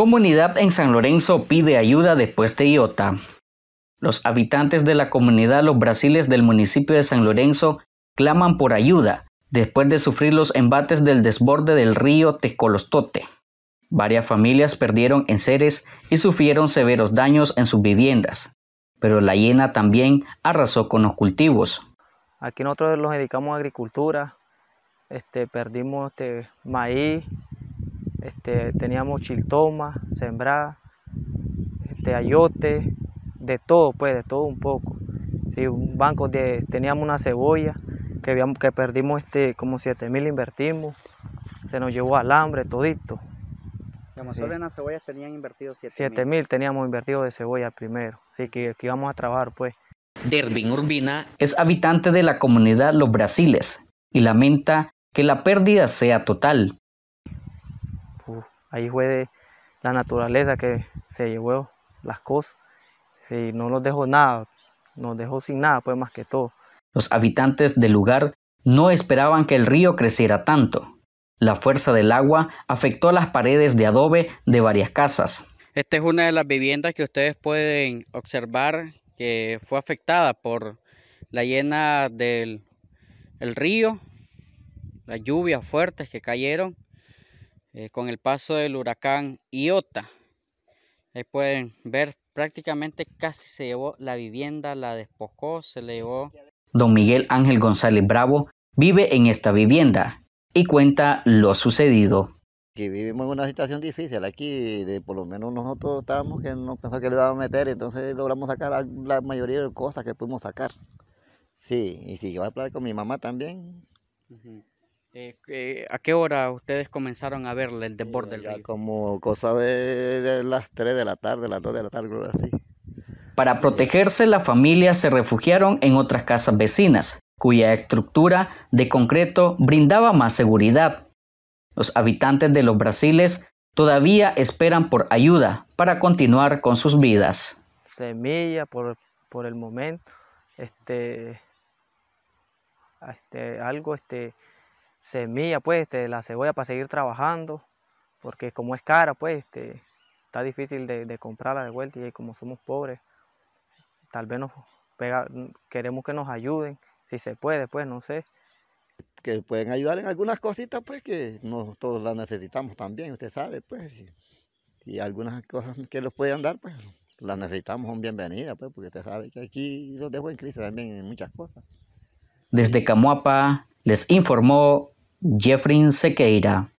Comunidad en San Lorenzo pide ayuda después de Iota. Los habitantes de la comunidad Los Brasiles del municipio de San Lorenzo claman por ayuda después de sufrir los embates del desborde del río Tecolostote. Varias familias perdieron enseres y sufrieron severos daños en sus viviendas, pero la hiena también arrasó con los cultivos. Aquí nosotros nos dedicamos a agricultura, este, perdimos este, maíz, este, teníamos chiltoma, sembrada, este, ayote, de todo, pues, de todo un poco. un banco de, teníamos una cebolla que, que perdimos este, como 7 mil invertimos, se nos llevó alambre, todito. Digamos, las cebollas tenían invertido 7 mil. 7 mil teníamos invertido de cebolla primero, así que, que íbamos a trabajar, pues. Dervin Urbina es habitante de la comunidad Los Brasiles y lamenta que la pérdida sea total, Ahí fue la naturaleza que se llevó las cosas. y no nos dejó nada, nos dejó sin nada, pues más que todo. Los habitantes del lugar no esperaban que el río creciera tanto. La fuerza del agua afectó las paredes de adobe de varias casas. Esta es una de las viviendas que ustedes pueden observar que fue afectada por la llena del río, las lluvias fuertes que cayeron eh, con el paso del huracán Iota. Ahí pueden ver prácticamente casi se llevó la vivienda, la despojó, se le llevó. Don Miguel Ángel González Bravo vive en esta vivienda y cuenta lo sucedido. Aquí vivimos en una situación difícil, aquí de, por lo menos nosotros estábamos que no pensábamos que le iba a meter, entonces logramos sacar la mayoría de cosas que pudimos sacar. Sí, y si yo a hablar con mi mamá también. Eh, eh, ¿A qué hora ustedes comenzaron a ver el deporte del río? Como cosa de, las 3 de la tarde, las 2 de la tarde, así. Para protegerse, las familias se refugiaron en otras casas vecinas, cuya estructura de concreto brindaba más seguridad. Los habitantes de los Brasiles todavía esperan por ayuda para continuar con sus vidas. Semilla por, por el momento, este, este, algo este, semilla, pues, este, la cebolla para seguir trabajando, porque como es cara, pues, este, está difícil de, comprarla de vuelta y como somos pobres, tal vez nos queremos que nos ayuden, si se puede, pues, no sé. Que pueden ayudar en algunas cositas, pues, que nosotros las necesitamos también, usted sabe, pues, y, algunas cosas que los pueden dar, pues, las necesitamos, son bienvenida, pues, porque usted sabe que aquí los dejo en crisis también en muchas cosas. Desde Camuapa, les informó Jeffrey Sequeira.